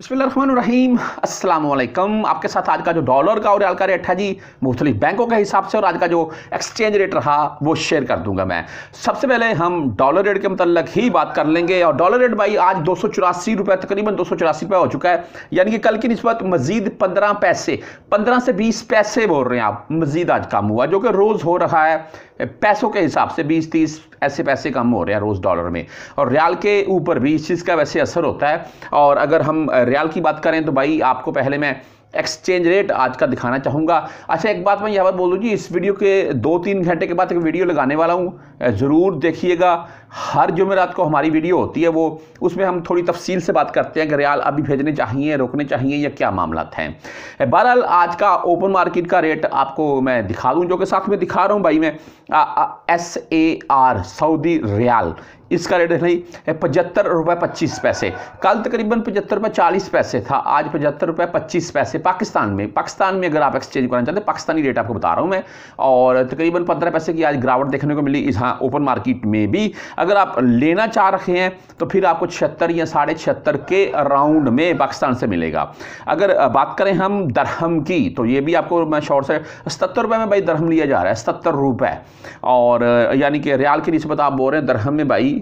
अस्सलाम वालेकुम आपके साथ आज का जो डॉलर का और रियाल का रेट है जी मुख्तलि बैंकों के हिसाब से और आज का जो एक्सचेंज रेट रहा वो शेयर कर दूंगा मैं सबसे पहले हम डॉलर रेट के मतलब ही बात कर लेंगे और डॉलर रेट भाई आज दो सौ चौरासी रुपये तकरीबन दो सौ चौरासी रुपये हो चुका है यानी कि कल की नस्बत मजीद पंद्रह पैसे पंद्रह से बीस पैसे बोल रहे हैं आप मजीद आज कम हुआ जो कि रोज़ हो रहा है पैसों के हिसाब से बीस तीस ऐसे पैसे कम हो रहे हैं रोज़ डॉलर में और रियाल के ऊपर भी इस चीज़ का वैसे असर होता है और अगर हम रियाल की बात करें तो भाई आपको पहले मैं एक्सचेंज रेट आज का दिखाना चाहूँगा अच्छा एक बात मैं यहाँ पर बोलूँ जी इस वीडियो के दो तीन घंटे के बाद एक वीडियो लगाने वाला हूँ ज़रूर देखिएगा हर जुमेरात को हमारी वीडियो होती है वो उसमें हम थोड़ी तफसील से बात करते हैं कि रियाल अभी भेजने चाहिए रोकने चाहिए या क्या मामला हैं बहरहाल आज का ओपन मार्केट का रेट आपको मैं दिखा दूँ जो कि साथ में दिखा रहा हूँ भाई मैं S A R Saudi riyal इसका रेट नहीं पचहत्तर रुपये पच्चीस पैसे कल तकरीबन पचहत्तर रुपये चालीस पैसे था आज पचहत्तर रुपये पच्चीस पैसे पाकिस्तान में पाकिस्तान में अगर आप एक्सचेंज करना चाहते हैं पाकिस्तानी रेट आपको बता रहा हूँ मैं और तकरीबन पंद्रह पैसे की आज गिरावट देखने को मिली इस हाँ ओपन मार्केट में भी अगर आप लेना चाह रखे हैं तो फिर आपको छिहत्तर या साढ़े छिहत्तर के राउंड में पाकिस्तान से मिलेगा अगर बात करें हम दरहम की तो ये भी आपको मैं शॉर्ट से सतर रुपये में भाई दरहम लिया जा रहा है सतर रुपये और यानी कि रियाल की नस्बत तो आप बोल रहे हैं दरहम में भाई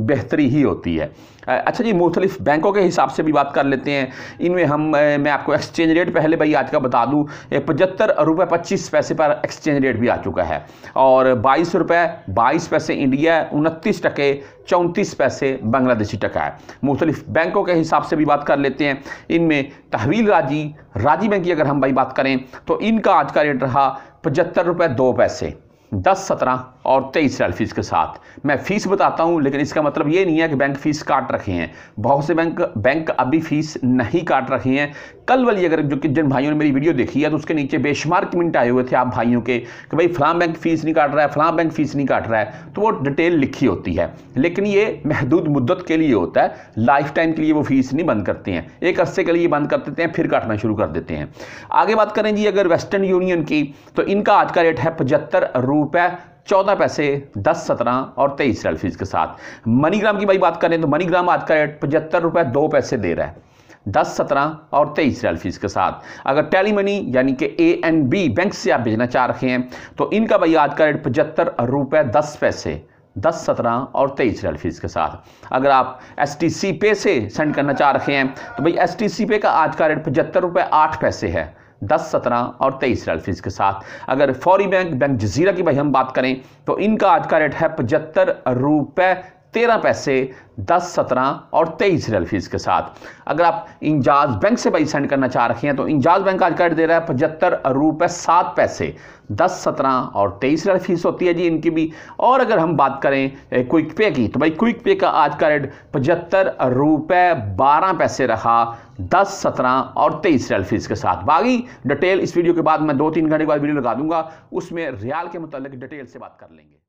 बेहतरी ही होती है अच्छा जी मुख्तलिफ बैंकों के हिसाब से भी बात कर लेते हैं इनमें हम मैं आपको एक्सचेंज रेट पहले भाई आज का बता दूँ पचहत्तर रुपये पच्चीस पैसे पर एक्सचेंज रेट भी आ चुका है और बाईस रुपये बाईस पैसे इंडिया उनतीस टके चौंतीस पैसे बांग्लादेशी टका है मुख्तलिफ बैंकों के हिसाब से भी बात कर लेते हैं इनमें तहवील राजी राजी बैंक की अगर हम भाई बात करें तो इनका आज का रेट रहा पचहत्तर रुपये दो पैसे दस सत्रह और तेईस साल फीस के साथ मैं फीस बताता हूं लेकिन इसका मतलब ये नहीं है कि बैंक फीस काट रखे हैं बहुत से बैंक बैंक अभी फीस नहीं काट रखे हैं कल वाली अगर जो कि जिन भाइयों ने मेरी वीडियो देखी है तो उसके नीचे बेशमार कमेंट आए हुए थे आप भाइयों के कि भाई फलां बैंक फीस नहीं काट रहा है फलां बैंक फीस नहीं काट रहा है तो वो डिटेल लिखी होती है लेकिन ये महदूद मुद्दत के लिए होता है लाइफ टाइम के लिए वो फीस नहीं बंद करते हैं एक अरसे के लिए बंद कर देते हैं फिर काटना शुरू कर देते हैं आगे बात करें जी अगर वेस्टर्न यूनियन की तो इनका आज का रेट है पचहत्तर रुपये चौदह पैसे दस सत्रह और तेईस रेल फीस के साथ मनीग्राम की भाई बात करें तो मनीग्राम आज का रेट पचहत्तर रुपये दो पैसे दे रहा है दस सत्रह और तेईस रियल फीस के साथ अगर टेली मनी यानी कि ए एंड बी बैंक से आप भेजना चाह रहे हैं तो इनका भाई आज का रेट पचहत्तर रुपये दस पैसे दस सत्रह और तेईस रियल फीस के साथ अगर आप एस टी सी पे से सेंड करना चाह रहे हैं तो भाई एस टी सी पे का आज का रेट पचहत्तर रुपये आठ पैसे है दस सत्रह और तेईस रियल फीस के साथ अगर फौरी बैंक बैंक जजीरा की भाई हम बात करें तो इनका आज का रेट है पचहत्तर रुपये तेरह पैसे दस सत्रह और तेईस रियल फीस के साथ अगर आप इंजाज बैंक से पैसे सेंड करना चाह रखे हैं तो इंजाज बैंक आज कर दे रहा है पचहत्तर रुपये सात पैसे दस सत्रह और तेईस रियल फीस होती है जी इनकी भी और अगर हम बात करें क्विक पे की तो भाई क्विक पे का आज का रेट पचहत्तर रुपये बारह पैसे रखा दस सत्रह और तेईस रियल फीस के साथ बाकी डिटेल इस वीडियो के बाद मैं दो तीन घंटे के बाद वीडियो लगा दूंगा उसमें रियाल के मुतल डिटेल से बात कर लेंगे